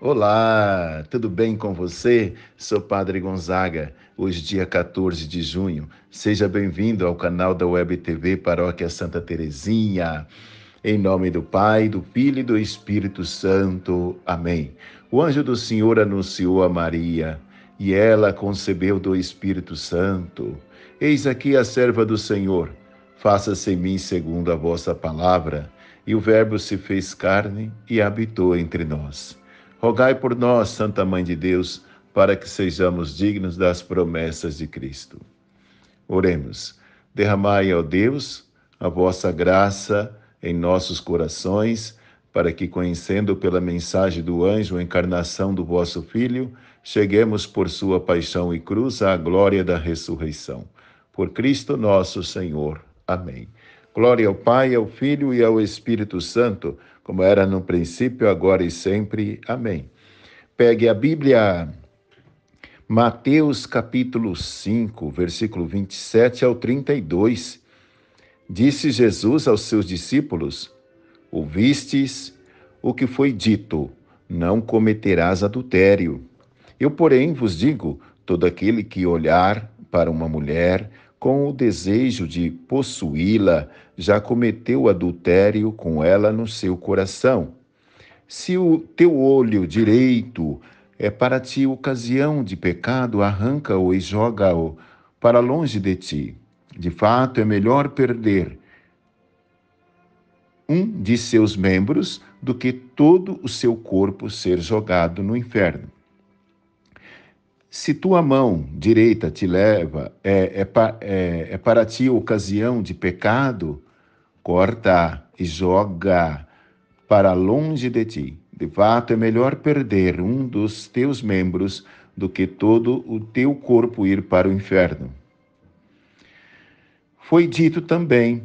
Olá, tudo bem com você? Sou Padre Gonzaga. Hoje, dia 14 de junho. Seja bem-vindo ao canal da Web TV Paróquia Santa Terezinha. Em nome do Pai, do Filho e do Espírito Santo. Amém. O anjo do Senhor anunciou a Maria, e ela concebeu do Espírito Santo. Eis aqui a serva do Senhor. Faça-se em mim segundo a vossa palavra. E o Verbo se fez carne e habitou entre nós. Rogai por nós, Santa Mãe de Deus, para que sejamos dignos das promessas de Cristo. Oremos. Derramai, ó Deus, a vossa graça em nossos corações, para que, conhecendo pela mensagem do anjo a encarnação do vosso Filho, cheguemos por sua paixão e cruz à glória da ressurreição. Por Cristo nosso Senhor. Amém. Glória ao Pai, ao Filho e ao Espírito Santo, como era no princípio, agora e sempre. Amém. Pegue a Bíblia, Mateus capítulo 5, versículo 27 ao 32. Disse Jesus aos seus discípulos: Ouvistes o que foi dito, não cometerás adultério. Eu, porém, vos digo: todo aquele que olhar para uma mulher com o desejo de possuí-la, já cometeu adultério com ela no seu coração. Se o teu olho direito é para ti ocasião de pecado, arranca-o e joga-o para longe de ti. De fato, é melhor perder um de seus membros do que todo o seu corpo ser jogado no inferno. Se tua mão direita te leva, é, é, pa, é, é para ti ocasião de pecado, corta e joga para longe de ti. De fato, é melhor perder um dos teus membros do que todo o teu corpo ir para o inferno. Foi dito também: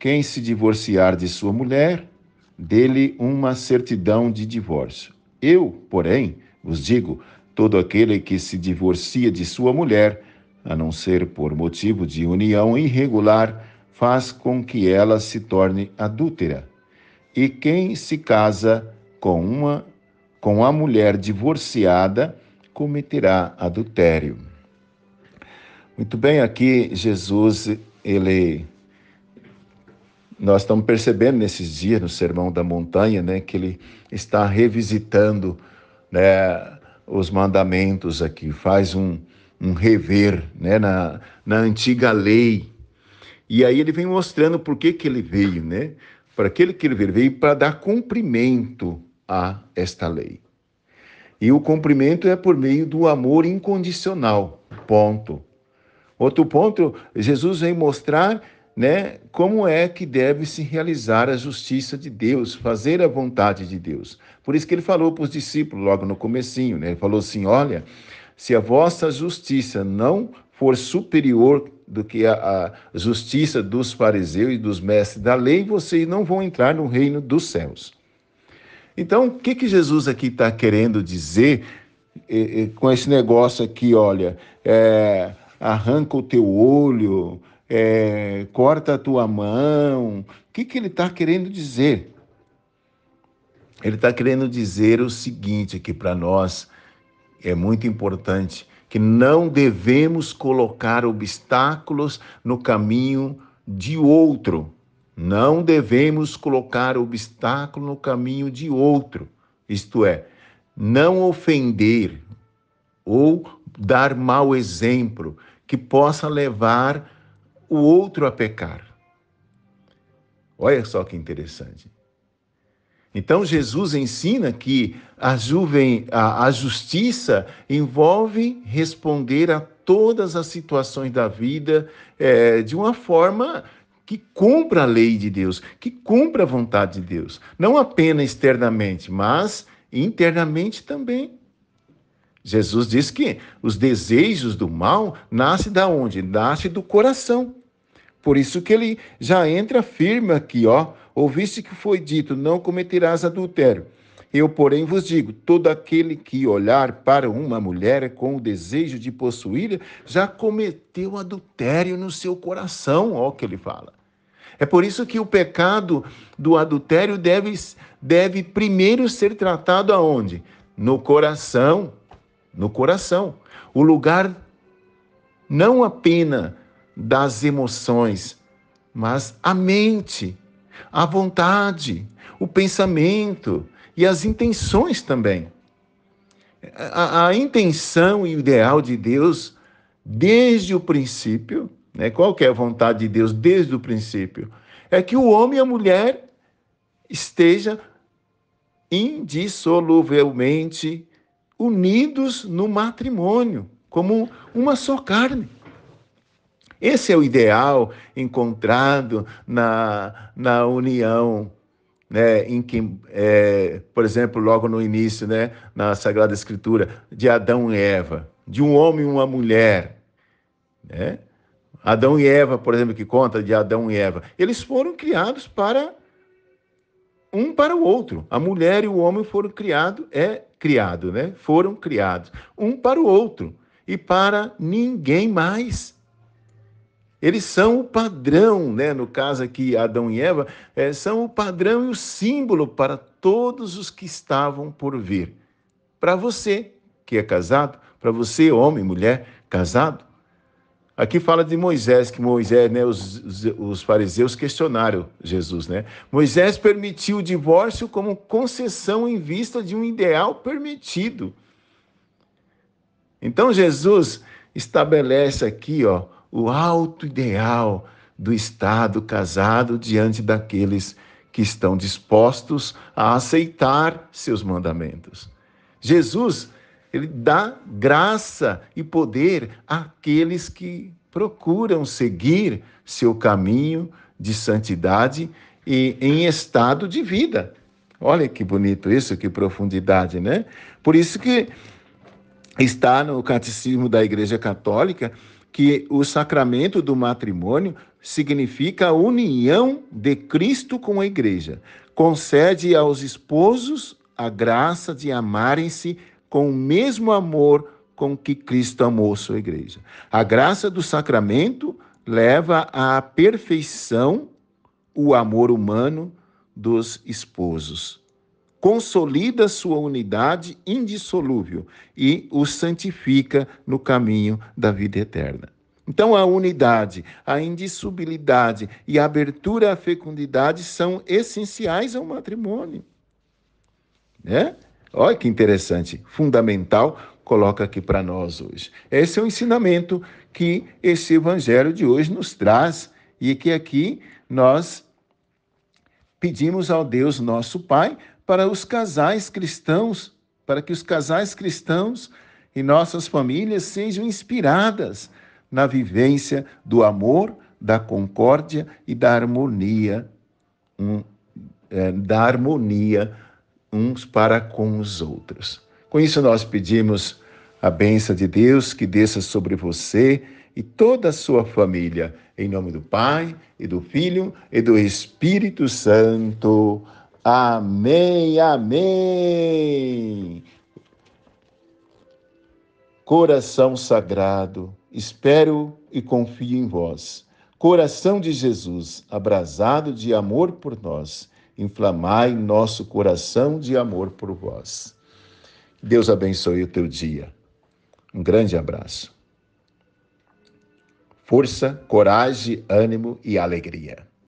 quem se divorciar de sua mulher, dele uma certidão de divórcio. Eu, porém, vos digo: Todo aquele que se divorcia de sua mulher, a não ser por motivo de união irregular, faz com que ela se torne adúltera. E quem se casa com uma com a mulher divorciada cometerá adultério. Muito bem, aqui Jesus ele nós estamos percebendo nesses dias no Sermão da Montanha, né, que ele está revisitando né, os mandamentos aqui, faz um, um rever né, na, na antiga lei. E aí ele vem mostrando por que, que ele veio, né? Para aquele que ele veio, veio para dar cumprimento a esta lei. E o cumprimento é por meio do amor incondicional. Ponto. Outro ponto, Jesus vem mostrar né? Como é que deve se realizar a justiça de Deus, fazer a vontade de Deus? Por isso que ele falou para os discípulos logo no comecinho, né? Ele falou assim: "Olha, se a vossa justiça não for superior do que a, a justiça dos fariseus e dos mestres da lei, vocês não vão entrar no reino dos céus." Então, o que que Jesus aqui está querendo dizer e, e, com esse negócio aqui? Olha, é, arranca o teu olho, é, corta a tua mão. O que, que ele está querendo dizer? Ele está querendo dizer o seguinte que para nós é muito importante que não devemos colocar obstáculos no caminho de outro. Não devemos colocar obstáculo no caminho de outro. Isto é, não ofender ou dar mau exemplo que possa levar o outro a pecar. Olha só que interessante. Então, Jesus ensina que a, juven, a, a, justiça envolve responder a todas as situações da vida é, de uma forma que cumpra a lei de Deus, que cumpra a vontade de Deus. Não apenas externamente, mas internamente também. Jesus diz que os desejos do mal nascem da onde? Nasce do coração. Por isso que ele já entra firme aqui, ó. Ouviste que foi dito: não cometerás adultério. Eu, porém, vos digo: todo aquele que olhar para uma mulher com o desejo de possuí-la, já cometeu adultério no seu coração. Ó, que ele fala. É por isso que o pecado do adultério deve, deve primeiro ser tratado aonde? No coração. No coração. O lugar, não apenas das emoções, mas a mente, a vontade, o pensamento e as intenções também. A, a intenção e o ideal de Deus, desde o princípio, né, qual é a vontade de Deus desde o princípio? É que o homem e a mulher estejam indissoluvelmente unidos no matrimônio, como uma só carne. Esse é o ideal encontrado na, na união, né, em que, é, por exemplo, logo no início, né, na Sagrada Escritura, de Adão e Eva, de um homem e uma mulher. Né? Adão e Eva, por exemplo, que conta de Adão e Eva, eles foram criados para um para o outro. A mulher e o homem foram criados, é criado, né? Foram criados um para o outro e para ninguém mais. Eles são o padrão, né? no caso aqui, Adão e Eva, é, são o padrão e o símbolo para todos os que estavam por vir. Para você que é casado, para você, homem, mulher, casado. Aqui fala de Moisés, que Moisés, né, os, os, os fariseus questionaram Jesus, né? Moisés permitiu o divórcio como concessão em vista de um ideal permitido. Então Jesus estabelece aqui, ó, o alto ideal do Estado casado diante daqueles que estão dispostos a aceitar seus mandamentos. Jesus, ele dá graça e poder àqueles que procuram seguir seu caminho de santidade e em estado de vida. Olha que bonito isso, que profundidade, né? Por isso que está no Catecismo da Igreja Católica que o sacramento do matrimônio significa a união de Cristo com a igreja. Concede aos esposos a graça de amarem-se com o mesmo amor com que Cristo amou sua igreja. A graça do sacramento leva à perfeição o amor humano dos esposos consolida sua unidade indissolúvel e o santifica no caminho da vida eterna. Então, a unidade, a indissolubilidade e a abertura à fecundidade são essenciais ao matrimônio. Né? Olha que interessante, fundamental, coloca aqui para nós hoje. Esse é o ensinamento que esse evangelho de hoje nos traz e que aqui nós pedimos ao Deus nosso Pai para os casais cristãos, para que os casais cristãos e nossas famílias sejam inspiradas na vivência do amor, da concórdia e da harmonia, um, é, da harmonia uns para com os outros. Com isso nós pedimos a bênção de Deus que desça sobre você e toda a sua família, em nome do Pai e do Filho e do Espírito Santo. Amém, amém. Coração sagrado, espero e confio em vós. Coração de Jesus, abrasado de amor por nós, inflamai nosso coração de amor por vós. Deus abençoe o teu dia. Um grande abraço. Força, coragem, ânimo e alegria.